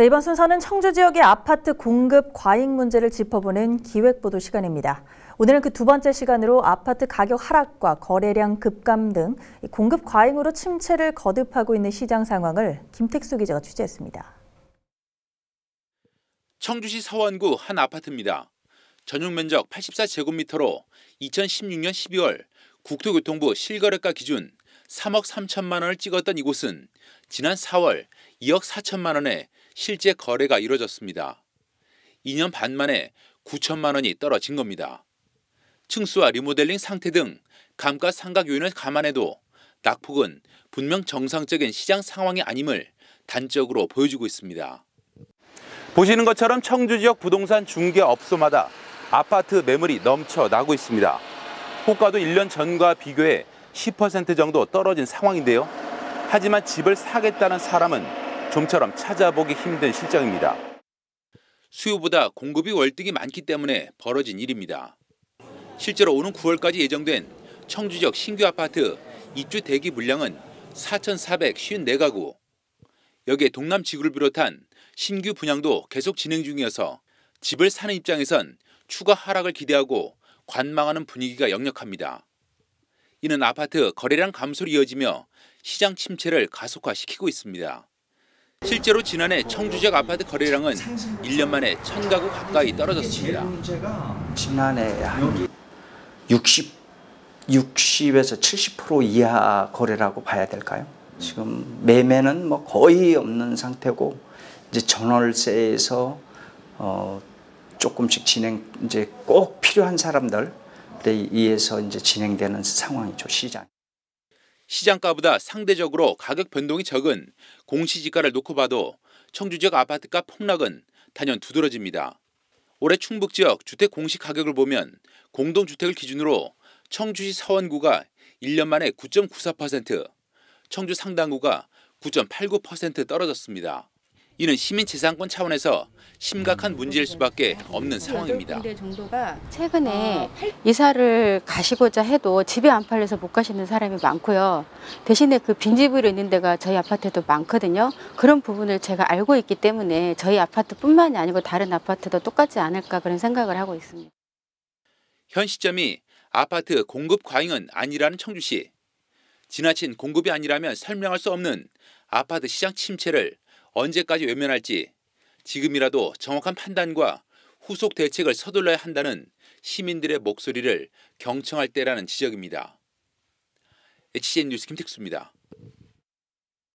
네, 이번 순서는 청주 지역의 아파트 공급 과잉 문제를 짚어보는 기획보도 시간입니다. 오늘은 그 두 번째 시간으로 아파트 가격 하락과 거래량 급감 등 공급 과잉으로 침체를 거듭하고 있는 시장 상황을 김택수 기자가 취재했습니다. 청주시 서원구 한 아파트입니다. 전용 면적 84제곱미터로 2016년 12월 국토교통부 실거래가 기준 3억 3천만 원을 찍었던 이곳은 지난 4월 2억 4천만 원에 실제 거래가 이루어졌습니다 2년 반 만에 9천만 원이 떨어진 겁니다. 층수와 리모델링 상태 등 감가상각 요인을 감안해도 낙폭은 분명 정상적인 시장 상황이 아님을 단적으로 보여주고 있습니다. 보시는 것처럼 청주 지역 부동산 중개업소마다 아파트 매물이 넘쳐나고 있습니다. 호가도 1년 전과 비교해 10% 정도 떨어진 상황인데요. 하지만 집을 사겠다는 사람은 좀처럼 찾아보기 힘든 실정입니다. 수요보다 공급이 월등히 많기 때문에 벌어진 일입니다. 실제로 오는 9월까지 예정된 청주 역 신규 아파트 입주 대기 물량은 4,454가구. 여기에 동남 지구를 비롯한 신규 분양도 계속 진행 중이어서 집을 사는 입장에선 추가 하락을 기대하고 관망하는 분위기가 역력합니다. 이는 아파트 거래량 감소로 이어지며 시장 침체를 가속화시키고 있습니다. 실제로 지난해 청주 지역 아파트 거래량은 1년 만에 천가구 가까이 떨어졌습니다. 지난해 한 60, 60에서 70% 이하 거래라고 봐야 될까요? 지금 매매는 뭐 거의 없는 상태고 이제 전월세에서 어 조금씩 진행 이제 꼭 필요한 사람들에 의해서 이제 진행되는 상황이죠 시장. 시장가보다 상대적으로 가격 변동이 적은 공시지가를 놓고 봐도 청주 지역 아파트값 폭락은 단연 두드러집니다. 올해 충북 지역 주택 공시 가격을 보면 공동주택을 기준으로 청주시 서원구가 1년 만에 9.94%, 청주 상당구가 9.89% 떨어졌습니다. 이는 시민재산권 차원에서 심각한 문제일 수밖에 없는 네, 상황입니다. 최근에 어, 이사를 가시고자 해도 집이 안 팔려서 못 가시는 사람이 많고요. 대신에 그 빈집으로 있는 데가 저희 아파트도 많거든요. 그런 부분을 제가 알고 있기 때문에 저희 아파트뿐만이 아니고 다른 아파트도 똑같지 않을까 그런 생각을 하고 있습니다. 현 시점이 아파트 공급 과잉은 아니라는 청주시. 지나친 공급이 아니라면 설명할 수 없는 아파트 시장 침체를 언제까지 외면할지 지금이라도 정확한 판단과 후속 대책을 서둘러야 한다는 시민들의 목소리를 경청할 때라는 지적입니다. HCN 뉴스 김택수입니다.